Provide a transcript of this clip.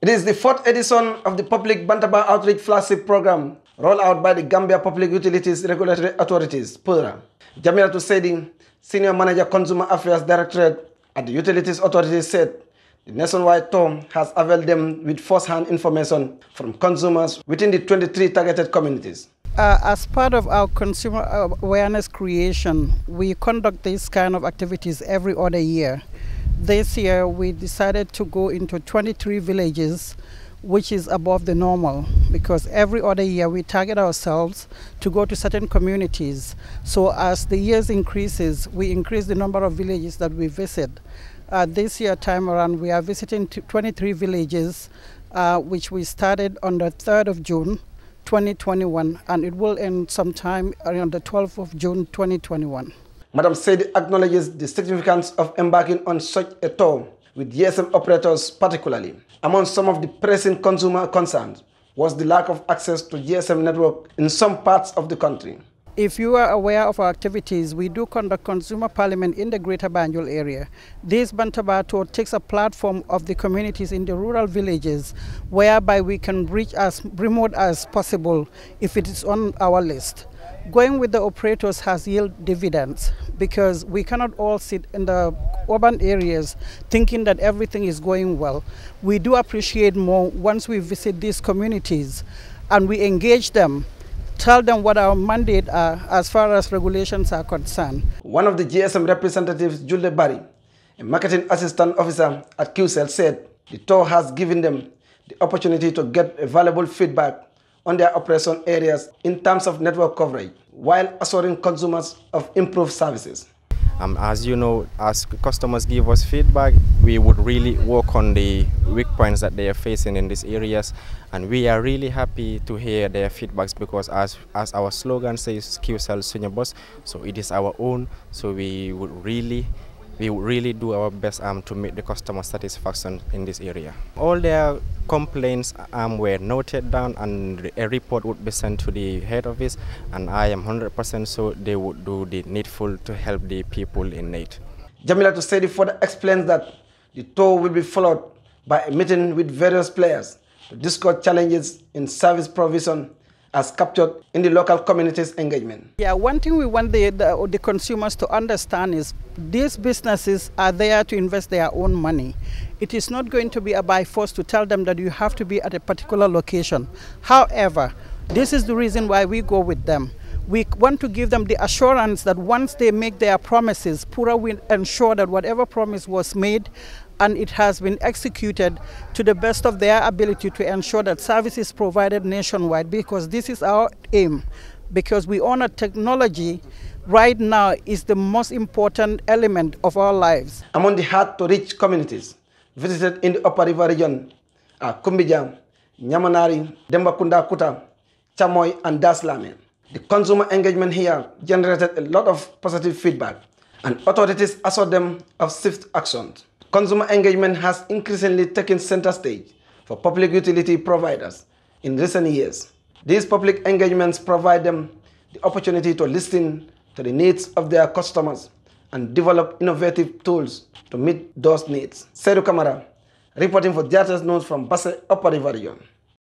It is the fourth edition of the Public Bantaba Outreach Flagship Program rolled out by the Gambia Public Utilities Regulatory Authorities, PURA. Jamila Senior Manager Consumer Affairs Directorate at the Utilities Authority said the nationwide tour has availed them with first-hand information from consumers within the 23 targeted communities. Uh, as part of our consumer awareness creation, we conduct these kind of activities every other year this year we decided to go into 23 villages which is above the normal because every other year we target ourselves to go to certain communities so as the years increases we increase the number of villages that we visit uh, this year time around we are visiting 23 villages uh, which we started on the 3rd of june 2021 and it will end sometime around the 12th of june 2021 Madam Said acknowledges the significance of embarking on such a tour with GSM operators particularly. Among some of the pressing consumer concerns was the lack of access to GSM network in some parts of the country. If you are aware of our activities, we do conduct consumer parliament in the Greater Banjul area. This Bantaba tour takes a platform of the communities in the rural villages, whereby we can reach as remote as possible if it is on our list going with the operators has yielded dividends because we cannot all sit in the urban areas thinking that everything is going well. We do appreciate more once we visit these communities and we engage them tell them what our mandate are as far as regulations are concerned. One of the GSM representatives, Julie Barry, a marketing assistant officer at QCell, said the tour has given them the opportunity to get valuable feedback on their operation areas in terms of network coverage while assuring consumers of improved services. Um, as you know, as customers give us feedback, we would really work on the weak points that they are facing in these areas. And we are really happy to hear their feedbacks because as, as our slogan says, Q sells senior boss, so it is our own. So we would really we would really do our best um, to meet the customer satisfaction in this area. All their complaints um, were noted down and a report would be sent to the head office and I am 100% sure they would do the needful to help the people in need. Jamila Tosedi further explains that the tour will be followed by a meeting with various players to discuss challenges in service provision as captured in the local communities' engagement. Yeah, one thing we want the, the, the, consumers to understand is these businesses are there to invest their own money. It is not going to be a by force to tell them that you have to be at a particular location. However, this is the reason why we go with them. We want to give them the assurance that once they make their promises, Pura will ensure that whatever promise was made and it has been executed to the best of their ability to ensure that service is provided nationwide because this is our aim because we honor technology right now is the most important element of our lives. Among the hard-to-reach communities visited in the Upper River region are Kumbijam, Nyamanari, Dembakunda Kuta, Chamoy and Daslamen, The consumer engagement here generated a lot of positive feedback and authorities assured them of swift actions. Consumer engagement has increasingly taken center stage for public utility providers in recent years. These public engagements provide them the opportunity to listen to the needs of their customers and develop innovative tools to meet those needs. Seru Kamara, reporting for Atlas News from Basse Upper River